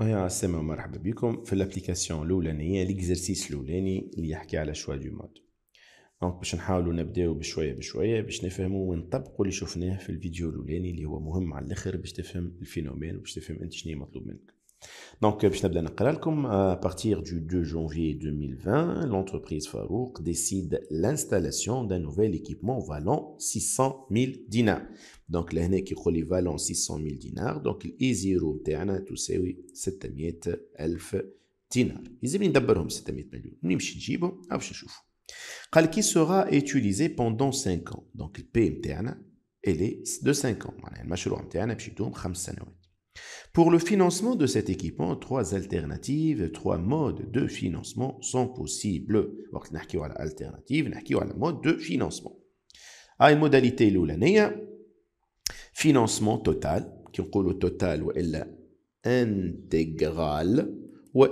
آه، يا السلام ومرحبا بكم في الابليكاسيون الاولانيه ليكزرسيس الاولاني اللي يحكي على شوا دو مود دونك باش نحاولوا نبداو بشويه بشويه باش نفهموا ونطبقوا اللي شفناه في الفيديو الاولاني اللي هو مهم على الاخر باش تفهم الفينومين وباش تفهم انت شنو مطلوب منك Donc, euh, euh, à partir du 2 janvier 2020, l'entreprise Farouk décide l'installation d'un nouvel équipement valant 600 000 dinars. Donc, l'année e qui relie valant 600 000 dinars, donc de تاعنا تساوي dinars, ألف دينار. يجب ندبرهم 600 000 dinars. Il أو نشوفوا. قال qui sera utilisé pendant 5 ans. Donc, le P تاعنا est de 5 ans. يعني المشروع تاعنا باش يدوم 5 سنوات. Pour le financement de cet équipement, trois alternatives, trois modes de financement sont possibles. نحكيو une alternative, نحكيو على mode de financement. une modalité الأولانية financement total, qui on le total وإلا intégral ou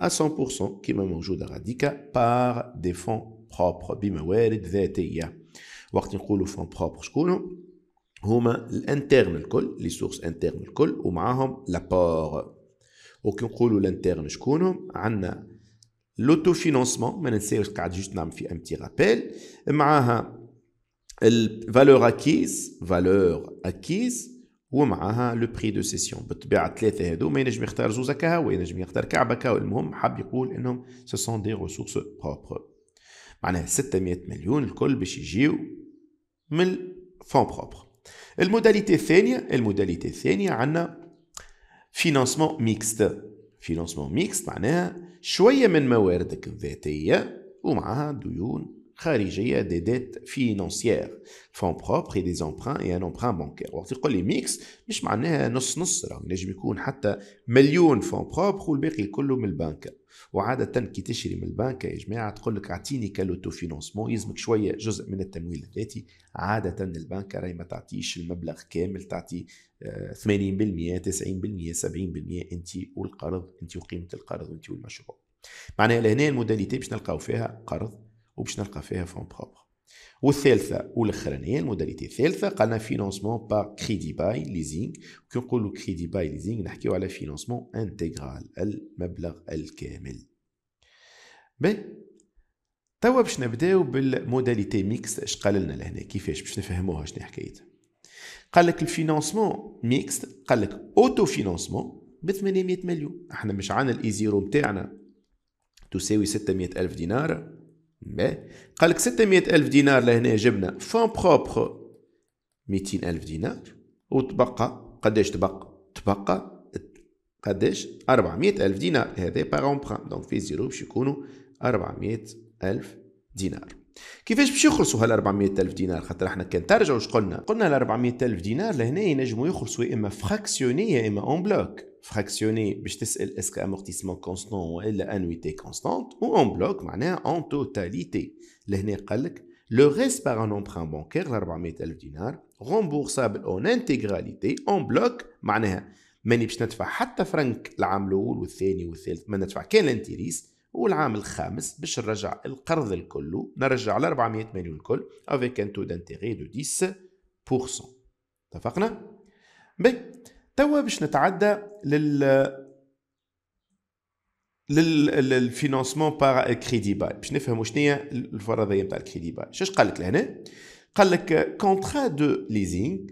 à 100% كما موجود radica, par des fonds propres بموارد ذاتية. On نقولوا fonds propres شكونهم؟ هما الانترن الكل لي سورس انترن الكل ومعاهم لابور وكي نقولوا الانترن شكونهم عندنا لوتو فينونسمون ما ننساوش قاعد جوست نعمل في ام تي رابيل معاها الفالور اكيز فالور اكيز ومعاها لو بري دو سيسيون بالطبيعه الثلاثه هذو ما ينجم يختار زوز هكا ينجم يختار كعب هكا المهم حاب يقول انهم سو سون دي ريسورس بروبر معناها 600 مليون الكل باش يجيو من فون بروبر الموداليتي الثانية الموداليتي الثانية عندنا فينانسمون ميكست فينانسمون ميكست معناها شوية من مواردك الذاتية ومعها ديون خارجية دي ديت فينانسيير فون بروبر دي زومبران اي ان امبران بانكير وقت يقول لي ميكس مش معناها نص نص راه نجم يكون حتى مليون فون بروبر والباقي كله من البنك وعاده كي تشري من البنك يا جماعه تقول لك اعطيني كالوتو فينونسمون يلزمك شويه جزء من التمويل الذاتي عاده البنك راهي ما تعطيش المبلغ كامل تعطي 80% 90% 70% انت والقرض انت وقيمه القرض انت والمشروع معناها لهنا الموداليتي باش نلقاو فيها قرض وباش نلقى فيها فون بروبر والثالثه والاخرانيه الموداليتي الثالثه قالنا فينانسمون با كريدي باي ليزينغ كي نقولوا كريدي باي ليزينغ نحكيو على فينانسمون انتيغرال المبلغ الكامل بي توا باش نبداو بالموداليتي ميكس اش قال لنا لهنا كيفاش باش نفهموها شنو حكايتها قال لك الفينانسمون ميكس قال لك اوتو فينانسمون ب 800 مليون احنا مش عندنا الاي زيرو نتاعنا تساوي 600 الف دينار مي قالك 600 ألف دينار لهنا جبنا فون بروبر 200 ألف دينار وتبقى قداش تبقى تبقى قداش 400 ألف دينار هذا بار اون بران دونك في زيرو باش يكونوا 400 ألف دينار كيفاش باش يخلصوا هال 400 ألف دينار خاطر احنا كان ترجعوا واش قلنا قلنا ال 400 ألف دينار لهنا ينجموا يخلصوا يا اما فراكسيوني يا اما اون بلوك فراكسيوني باش تسال اسك امورتيسمون كونستون والا انويتي كونستانت اون بلوك معناها اون توتاليتي لهنا قال لك لو ريست باغ ان امبران بانكير ل الف دينار غومبورسابل اون انتيغراليتي اون بلوك معناها ماني باش ندفع حتى فرنك العام الاول والثاني والثالث ما ندفع كان الانتيريس والعام الخامس باش نرجع القرض الكل نرجع ل 400 مليون الكل افيك ان تو دانتيغي دو 10% اتفقنا؟ بي Maintenant, nous allons passer le financement par le crédit bail, pour comprendre ce qu'est le crédit bail. Qu'est-ce qu'il dit que le contrat de leasing,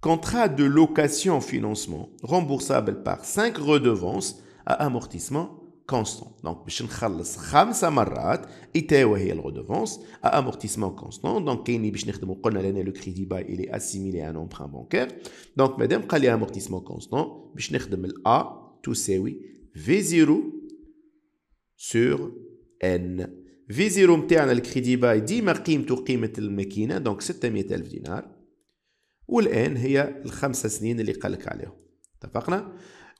contrat de location financement remboursable par 5 redevances à amortissement كونستون دونك باش نخلص خمسة مرات ايتاوا هي الغودوفونس ا امورتيسمون كونستون دونك كاين اللي باش نخدمو قلنا لان لو كريدي باي الي اسيميلي ان امبران بانكير دونك مادام قال لي امورتيسمون كونستون باش نخدم الا تساوي في زيرو سور ان في زيرو نتاعنا الكريدي باي ديما قيمته قيمة الماكينة دونك 600 ألف دينار والآن هي الخمسة سنين اللي قالك عليهم اتفقنا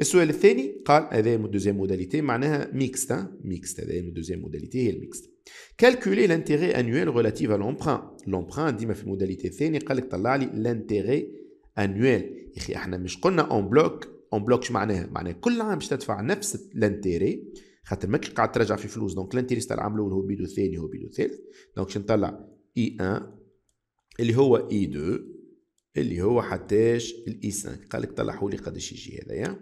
السؤال الثاني قال هذا مو دوزيام موداليتي معناها ميكست ميكست هذا مو دوزيام موداليتي هي الميكست كالكولي لانتيغي انويل ريلاتيف ا لومبران لومبران ديما في الموداليتي الثاني قال لك طلع لي لانتيغي انويل يا اخي احنا مش قلنا اون بلوك اون بلوك معناها معناها كل عام باش تدفع نفس لانتيري خاطر ماكش قاعد ترجع في فلوس دونك لانتيريس تاع العام الاول هو بيدو الثاني هو بيدو الثالث دونك باش نطلع اي 1 اللي هو اي 2 اللي هو حتاش الاي 5 قال لك طلعوا لي قداش يجي هذايا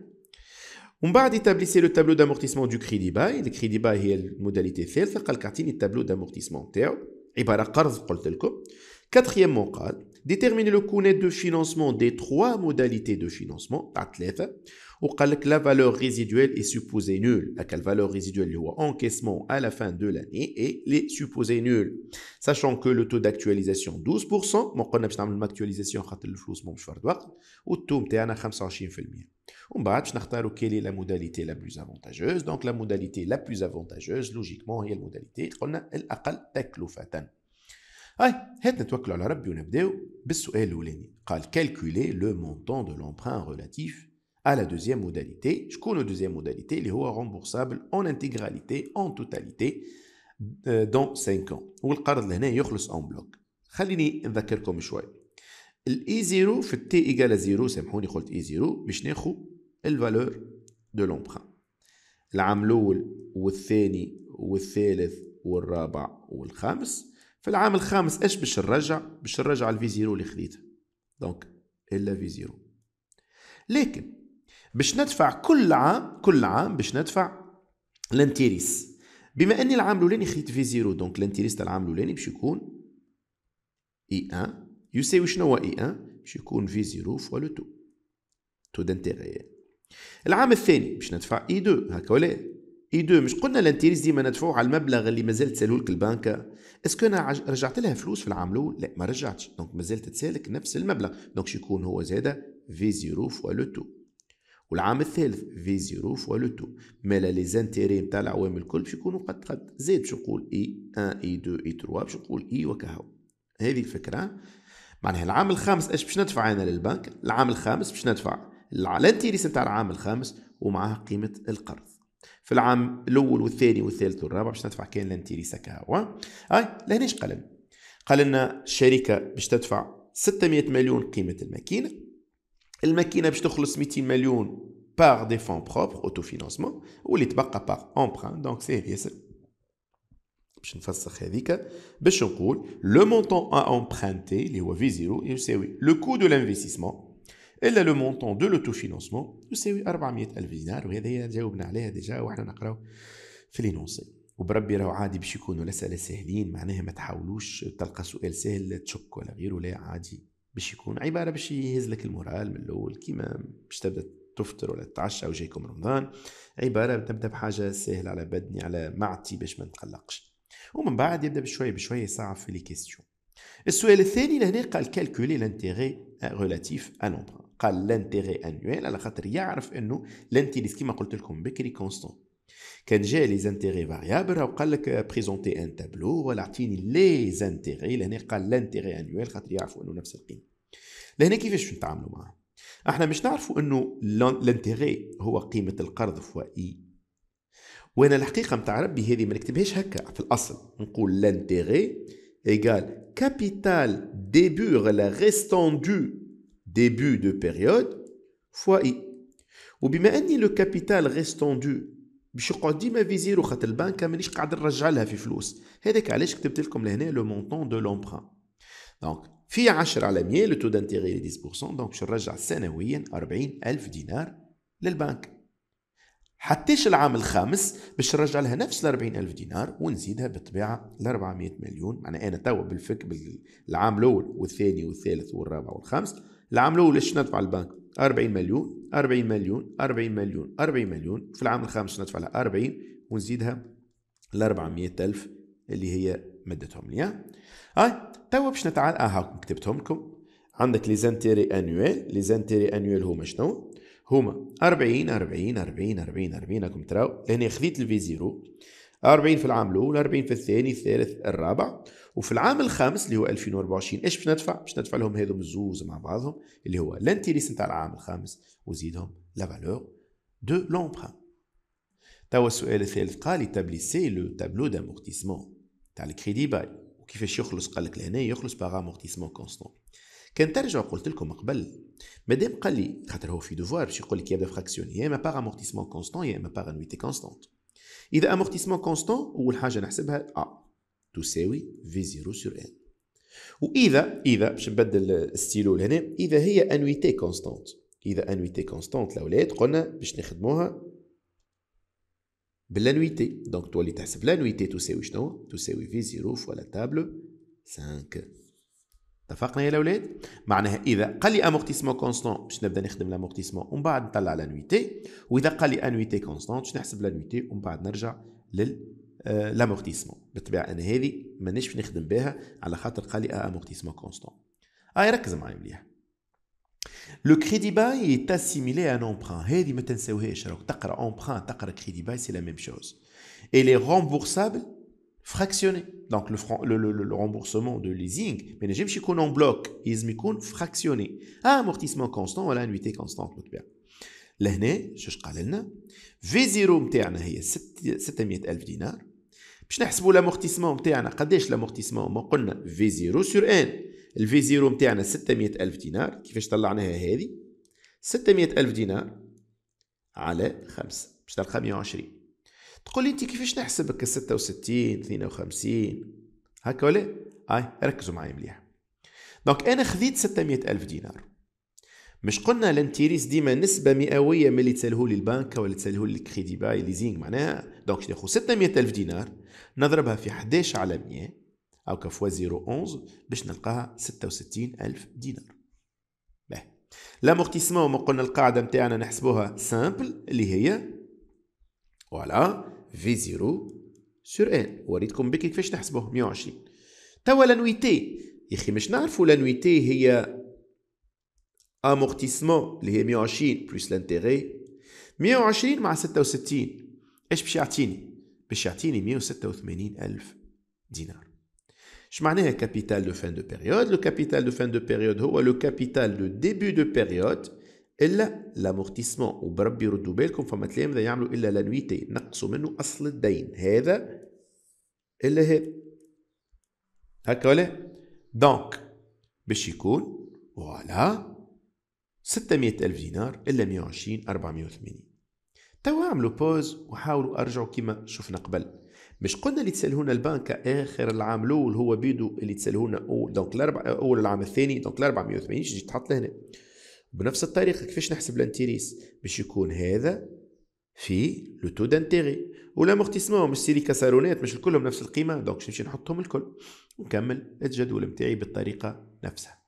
ومن بعد تابليسي لو تابلو دامورتيسمون دو كريدي باي الكريدي باي هي الموداليتي الثالثه قال لك اعطيني التابلو دامورتيسمون تاعو عباره قرض قلت لكم كاتريامون قال déterminer le coût net de financement des trois modalités de financement, la valeur résiduelle est supposée nulle. La valeur résiduelle est encaissement à la fin de l'année et les supposée nulle. Sachant que le taux d'actualisation 12%, mon actualisation ou On va quelle est la modalité la plus avantageuse. Donc la modalité la plus avantageuse, logiquement, est la modalité qu'on a اي هات نتوكلوا على ربي ونبداو بالسؤال الاولاني قال كالكولي لو مونطون دو لومبران ريلاتيف à la deuxième modalité شكون لو دوزيام موداليتي اللي هو ريمبورسابل اون انتيغراليتي اون توتاليتي دون 5 ans والقرض لهنا يخلص اون بلوك خليني نذكركم شوي الاي زيرو في تي ايجال زيرو سامحوني قلت اي زيرو باش ناخذ الفالور دو لومبران العام الاول والثاني والثالث والرابع والخامس في العام الخامس ايش باش نرجع باش نرجع الفي زيرو اللي خذيتها دونك الا في زيرو لكن باش ندفع كل عام كل عام باش ندفع لانتيريس بما اني العام الاولاني خذيت في زيرو دونك لانتيريس تاع العام الاولاني باش يكون اي ان يساوي شنو هو اي ان باش يكون في زيرو فوا لو تو تو دانتيغي العام الثاني باش ندفع اي دو هكا ولا إيه؟ اي دو مش قلنا الانتريس ديما ندفعوه على المبلغ اللي مازال تسالولك البنكة اسكو انا رجعت لها فلوس في العام الاول لا ما رجعتش دونك مازال تتسالك نفس المبلغ دونك يكون هو زاد في زيرو فوا لو تو والعام الثالث في زيرو فوا لو تو مالا لي زانتيري نتاع العوام الكل باش يكونوا قد قد زاد باش نقول اي 1 اي 2 اي 3 باش نقول اي وكهو هذه الفكرة معناها العام الخامس اش باش ندفع انا للبنك العام الخامس باش ندفع الانتريس نتاع العام الخامس ومعاه قيمة القرض في العام الاول والثاني والثالث والرابع باش تدفع كان لانتيريسا كهوا اي لهناش قال لنا قال لنا الشركه باش تدفع 600 مليون قيمه الماكينه الماكينه باش تخلص 200 مليون باغ دي فون بروبر اوتو فينانسمون واللي تبقى باغ امبران دونك سي ياسر باش نفسخ هذيك باش نقول لو مونطون ا امبرانتي اللي هو في زيرو يساوي لو كو دو لانفيستيسمون الا لو مونطون دو لوتو فينونسمون يساوي 400 الف دينار وهذا جاوبنا عليها ديجا وحنا نقراو في لينونسي وبربي راهو عادي باش يكونوا الاسئله ساهلين معناها ما تحاولوش تلقى سؤال سهل تشك ولا غيره لا عادي باش يكون عباره باش يهز لك المورال من الاول كيما باش تبدا تفطر ولا تتعشى وجايكم رمضان عباره تبدا بحاجه سهله على بدني على معتي باش ما نتقلقش ومن بعد يبدا بشويه بشويه يصعب في لي كيستيون السؤال الثاني لهنا قال كالكولي لانتيغي ريلاتيف ا لومبرون قال لانتيغي انويل على خاطر يعرف انه لانتيليس كيما قلت لكم بكري كونستون كان جا لي زانتيغي فاريابل راه قال لك بريزونتي ان تابلو ولا اعطيني لي زانتيغي لهنا قال لانتيغي انويل خاطر يعرفوا انه نفس القيمه لهنا كيفاش باش نتعاملوا معاه احنا مش نعرفوا انه لانتيغي هو قيمه القرض فوا اي وانا الحقيقه نتاع ربي هذه ما نكتبهاش هكا في الاصل نقول لانتيغي ايغال كابيتال ديبور لا ريستون دو début de période fois i وبما اني لو كابيتال ريستوندو باش يقعد ديما في زيرو خاطر البنك مانيش قاعد نرجع لها في فلوس هذاك علاش كتبت لكم لهنا لو مونطون دو لومبرا دونك في 10 على 100 لو تو دانتيغي 10% دونك باش نرجع سنويا الف دينار للبنك حتىش العام الخامس باش نرجع لها نفس ال 40000 دينار ونزيدها بالطبيعه ل 400 مليون معناها انا توا بالفك بالعام الاول والثاني والثالث والرابع والخامس اللي عملوه ليش ندفع البنك 40 مليون 40 مليون 40 مليون 40 مليون في العام الخامس ندفع لها 40 ونزيدها ل 400 ألف اللي هي مدتهم لي هاي توا باش نتعال اه كتبتهم لكم عندك لي زانتيري انويل لي زانتيري انويل هما شنو هما 40 40 40 40 40 راكم تراو لهنا خذيت الفي زيرو 40 في العام الاول 40 في الثاني الثالث الرابع وفي العام الخامس اللي هو 2024 ايش باش ندفع باش ندفع لهم هذوم الزوز مع بعضهم اللي هو لانتيريس نتاع العام الخامس وزيدهم لا فالور دو لومبرا توا السؤال الثالث قال تابليسي لو تابلو دامورتيسمون تاع الكريدي باي وكيفاش يخلص قال لك لهنا يخلص باغ امورتيسمون كونستون كان ترجع قلت لكم قبل مادام قال لي خاطر هو في دوفوار باش يقول لك يبدا فراكسيون يا اما باغ امورتيسمون كونستون يا اما باغ انويتي كونستونت اذا امورتيسمون كونستون اول حاجه نحسبها ا آه، تساوي في زيرو سور ان واذا اذا باش نبدل الستيلو لهنا اذا هي انويتي كونستانت اذا انويتي كونستانت الاولاد قلنا باش نخدموها بالانويتي دونك تولي تحسب الانويتي تساوي شنو تساوي في زيرو فوا لا تابلو 5 اتفقنا يا الاولاد معناها اذا قال لي امورتيسمون كونستون باش نبدا نخدم لامورتيسمون ومن بعد نطلع نويتي واذا قال لي انويتي كونستون باش نحسب لانويتي ومن بعد نرجع لل لامورتيسمون آه، بالطبيعه انا هذه مانيش نخدم بها على خاطر قال لي امورتيسمون كونستون اي ركز معايا مليح لو كريدي باي est ان à un هذه ما تنساوهاش راك تقرا امبران تقرا كريدي باي سي لا ميم شوز. اي لي رومبورسابل fractionné. Donc le, le, le, le remboursement de leasing, mais les يكون en bloc, يكون fractionné. un amortissement constant une annuité constante متبع. لهنا شاش قال لنا في 0 نتاعنا هي 600000 دينار باش نحسبوا لامورتيسمون نتاعنا قداش لامورتيسمون ما قلنا في زيرو سور ان الفي زيرو نتاعنا 600000 دينار كيفاش طلعناها هذه 600000 دينار على 5 باش تلقى 120 تقول لي انت كيفاش نحسبك 66 52 هكا ولا هاي ركزوا معايا مليح دونك انا خذيت 600 الف دينار مش قلنا لانتيريس ديما نسبة مئوية من اللي تسالهو للبنك البنك ولا تسالهو للكريدي الكريدي باي ليزينغ معناها دونك ناخذ 600 الف دينار نضربها في 11 على 100 او كفوا 011 باش نلقاها 66 الف دينار باهي لامورتيسمون ما قلنا القاعدة نتاعنا نحسبوها سامبل اللي هي فوالا V0 sur 1. Vous avez vu que vous avez fait des choses, vous avez vu des choses. Vous avez vu l'annuité. Vous avez vu que l'annuité est amortissement, vous avez vu des choses, plus l'intérêt. Les choses sont 7000, 7000, 1100. Je m'en ai un capital de fin de période. Le capital de fin de période est le capital de début de période. الا لامورتيسمون وبربي يردوا بالكم فما تلامذة يعملوا الا لانويتي نقصوا منه اصل الدين هذا الا هذا هكا ولا دونك باش يكون فوالا 600 ألف دينار إلا 120 480 توا عملوا بوز وحاولوا أرجعوا كما شفنا قبل مش قلنا اللي تسالهونا البنك آخر العام الأول هو بيدو اللي تسالهونا أول دونك الأربع أول العام الثاني دونك الاربع 480 تجي تحط لهنا بنفس الطريقه كيفاش نحسب الانتيريس باش يكون هذا في لو تو دانتيغي ولامورتيسمون مش سيري كسالونات مش الكلهم نفس القيمه دونك نمشي نحطهم الكل ونكمل الجدول نتاعي بالطريقه نفسها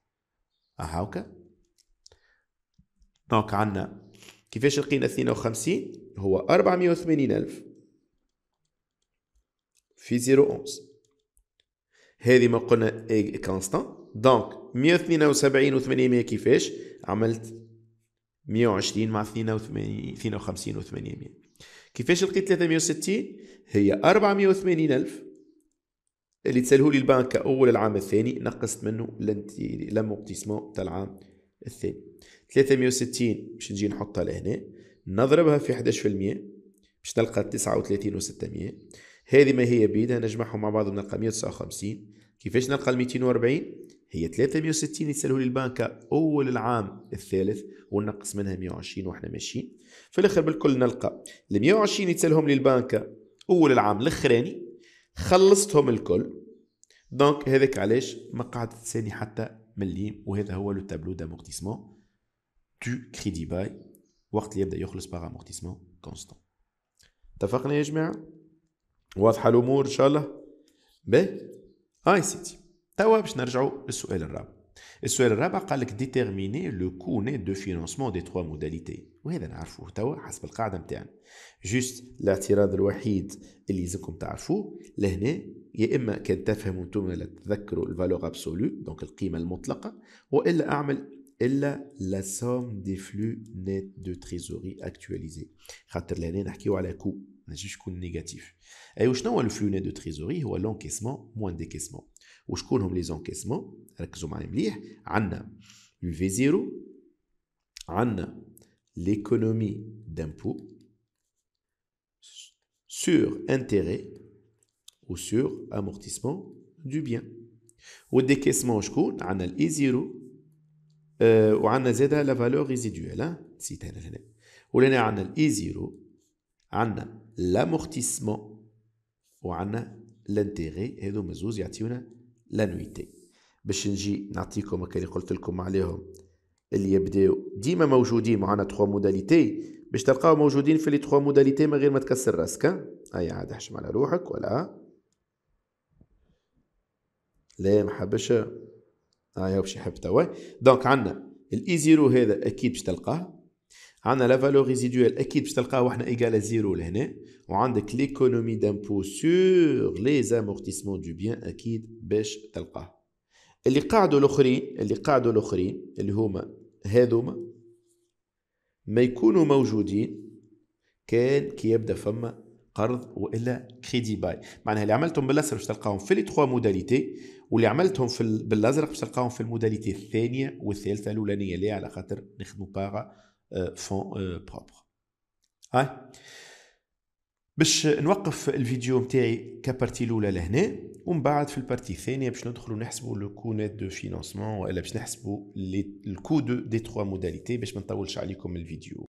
اها دونك عندنا كيفاش لقينا 52 هو 480 ألف في 011 هذه ما قلنا اي كونستانت دونك 172 و800 كيفاش عملت 120 مع 82 52 و800 كيفاش لقيت 360 هي 480 ألف اللي تساله لي البنك اول العام الثاني نقصت منه لامورتيسمون تاع العام الثاني 360 باش نجي نحطها لهنا نضربها في 11% باش نلقى 39 و600 هذه ما هي بيدها نجمعهم مع بعض نلقى 159 كيفاش نلقى 240 هي 360 يتسالوا لي البنكة أول العام الثالث ونقص منها 120 وإحنا ماشيين في الآخر بالكل نلقى ال 120 يتسالهم لي البنكة أول العام الأخراني خلصتهم الكل دونك هذاك علاش ما قعدت تساني حتى مليم وهذا هو لو تابلو دامورتيسمون دو كريدي باي وقت اللي يبدا يخلص باغ امورتيسمون كونستون اتفقنا يا جماعه واضحه الامور ان شاء الله باهي آه هاي سيتي توا باش نرجعوا للسؤال الرابع السؤال الرابع قال لك ديتيرميني لو كو نيت دو فينانسمون دي تخوا موداليتي وهذا نعرفوه توا حسب القاعده نتاعنا جوست الاعتراض الوحيد اللي لازمكم تعرفوه لهنا يا اما كان تفهموا انتم ولا تذكروا الفالور ابسولو دونك القيمه المطلقه والا اعمل الا لا سوم دي فلو نيت دو تريزوري اكتواليزي خاطر لهنا نحكيو على كو ما نجمش كون نيجاتيف اي شنو هو الفلو نيت دو تريزوري هو لونكيسمون موان ديكيسمون وشكون هم لي زونكيسمون ركزوا معايا مليح عندنا لو في زيرو عندنا ليكونومي دامبو سور انتيغي و سور امورتيسمون دو بيان والديكيسمون شكون عندنا الاي زيرو أه وعندنا زاده لا فالور ريزيدوال نسيت انا هنا ولهنا عندنا الاي e زيرو عندنا لامورتيسمون وعندنا لانتيغي هذو مزوز يعطيونا لانويتي باش نجي نعطيكم هكا اللي قلت لكم عليهم اللي يبداو ديما موجودين معنا تخوا موداليتي باش تلقاو موجودين في لي تخوا موداليتي من غير ما تكسر راسك اي عاد احشم على روحك ولا لا ما حبش هاي باش يحب توا دونك عندنا الاي زيرو هذا اكيد باش تلقاه عندنا لا فالور ريزيديوال اكيد باش تلقاها واحنا ايكال زيرو لهنا وعندك ليكونومي دامبو سور لي زامورتيسمون دو بيان اكيد باش تلقاه اللي قاعدوا الاخرين اللي قاعدوا الاخرين اللي هما هذوما ما يكونوا موجودين كان كي يبدا فما قرض والا كريدي باي معناها اللي عملتهم بالازرق باش تلقاهم في لي تخوا موداليتي واللي عملتهم في بالازرق باش تلقاهم في الموداليتي الثانيه والثالثه الاولانيه ليه على خاطر نخدموا باغا فون بروبر هاي باش نوقف الفيديو نتاعي كبارتي الاولى لهنا ومن بعد في البارتي الثانيه باش ندخلوا نحسبوا لو كو نت دو فينانسمون والا باش نحسبوا الكو دو دي تخوا موداليتي باش ما نطولش عليكم الفيديو